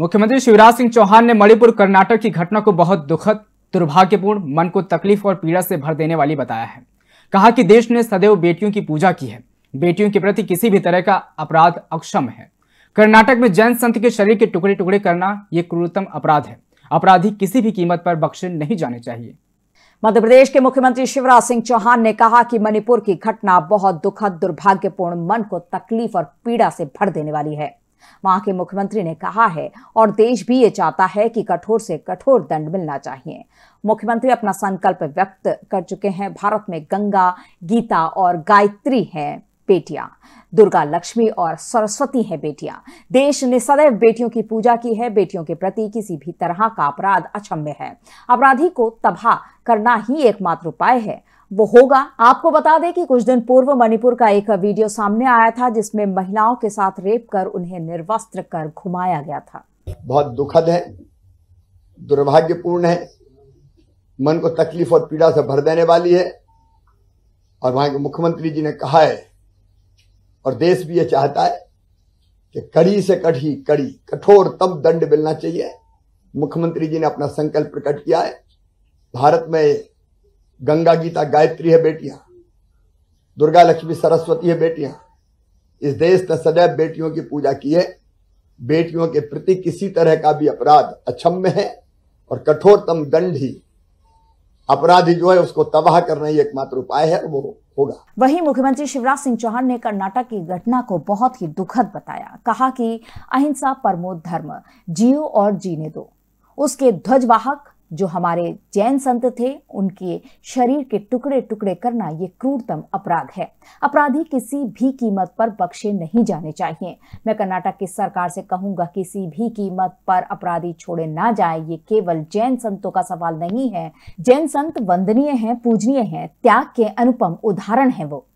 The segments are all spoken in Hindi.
मुख्यमंत्री शिवराज सिंह चौहान ने मणिपुर कर्नाटक की घटना को बहुत दुखद दुर्भाग्यपूर्ण मन को तकलीफ और पीड़ा से भर देने वाली बताया है कहा कि देश ने सदैव बेटियों की पूजा की है बेटियों के प्रति किसी भी तरह का अपराध अक्षम है कर्नाटक में जैन संत के शरीर के टुकड़े टुकड़े करना ये क्रूरतम अपराध है अपराधी किसी भी कीमत पर बख्शे नहीं जाने चाहिए मध्य प्रदेश के मुख्यमंत्री शिवराज सिंह चौहान ने कहा कि मणिपुर की घटना बहुत दुखद दुर्भाग्यपूर्ण मन को तकलीफ और पीड़ा से भर देने वाली है वहां के मुख्यमंत्री ने कहा है और देश भी ये चाहता है कि कठोर से कठोर दंड मिलना चाहिए मुख्यमंत्री अपना संकल्प व्यक्त कर चुके हैं भारत में गंगा गीता और गायत्री है बेटिया दुर्गा लक्ष्मी और सरस्वती है बेटियां देश ने सदैव बेटियों की पूजा की है बेटियों के प्रति किसी भी तरह का अपराध अक्षम्य है अपराधी को तबाह करना ही एकमात्र उपाय है वो होगा आपको बता दें कि कुछ दिन पूर्व मणिपुर का एक वीडियो सामने आया था जिसमें महिलाओं के साथ रेप कर उन्हें निर्वस्त्र कर घुमाया गया था बहुत दुखद है दुर्भाग्यपूर्ण है मन को तकलीफ और पीड़ा से भर देने वाली है और वहां के मुख्यमंत्री जी ने कहा है और देश भी यह चाहता है कि कड़ी से कड़ी कड़ी कठोर तब दंड मिलना चाहिए मुख्यमंत्री जी ने अपना संकल्प प्रकट किया है भारत में गंगा गीता गायत्री है बेटियां दुर्गा लक्ष्मी सरस्वती है बेटियां इस देश ने सदैव बेटियों की पूजा की है बेटियों के प्रति किसी तरह का भी अपराध अक्षम्य है और कठोरतम दंड ही अपराधी जो है उसको तबाह करना ही एकमात्र उपाय है वो होगा वहीं मुख्यमंत्री शिवराज सिंह चौहान ने कर्नाटक की घटना को बहुत ही दुखद बताया कहा कि अहिंसा परमो धर्म जियो और जीने दो उसके ध्वजवाहक जो हमारे जैन संत थे उनके शरीर के टुकड़े टुकड़े करना ये क्रूरतम अपराध है अपराधी किसी भी कीमत पर बख्शे नहीं जाने चाहिए मैं कर्नाटक की सरकार से कहूंगा किसी भी कीमत पर अपराधी छोड़े ना जाए ये केवल जैन संतों का सवाल नहीं है जैन संत वंदनीय है पूजनीय है त्याग के अनुपम उदाहरण है वो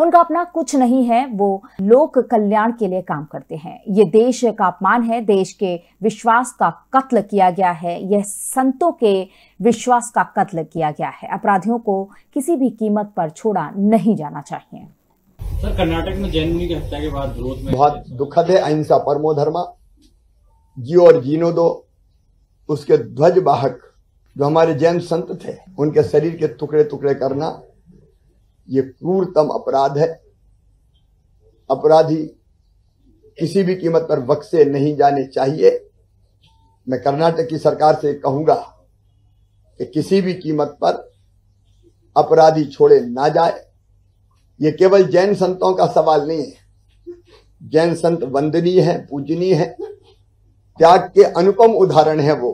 उनका अपना कुछ नहीं है वो लोक कल्याण के लिए काम करते हैं ये देश का अपमान है देश के विश्वास का कत्ल किया गया है यह संतों के विश्वास का कत्ल किया गया है अपराधियों को किसी भी कीमत पर छोड़ा नहीं जाना चाहिए सर कर्नाटक में जैन की हत्या के बाद विरोध में बहुत दुखद है अहिंसा परमो धर्मा जी और जीनो दो उसके ध्वज वाहक जो हमारे जैन संत थे उनके शरीर के टुकड़े टुकड़े करना ये क्रूरतम अपराध है अपराधी किसी भी कीमत पर बक्से नहीं जाने चाहिए मैं कर्नाटक की सरकार से कहूंगा कि किसी भी कीमत पर अपराधी छोड़े ना जाए ये केवल जैन संतों का सवाल नहीं है जैन संत वंदनीय है पूजनीय है त्याग के अनुपम उदाहरण है वो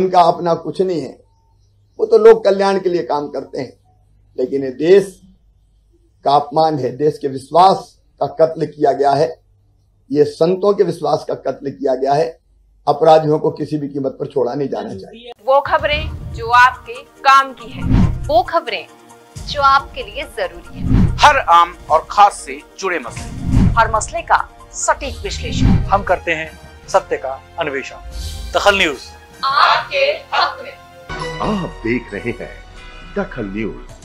उनका अपना कुछ नहीं है वो तो लोक कल्याण के लिए काम करते हैं लेकिन ये देश का अपमान है देश के विश्वास का कत्ल किया गया है ये संतों के विश्वास का कत्ल किया गया है अपराधियों को किसी भी कीमत पर छोड़ा नहीं जाना चाहिए वो खबरें जो आपके काम की है वो खबरें जो आपके लिए जरूरी है हर आम और खास से जुड़े मसले हर मसले का सटीक विश्लेषण हम करते हैं सत्य का अन्वेषण दखल न्यूज आपके हक में आप देख रहे हैं दखल न्यूज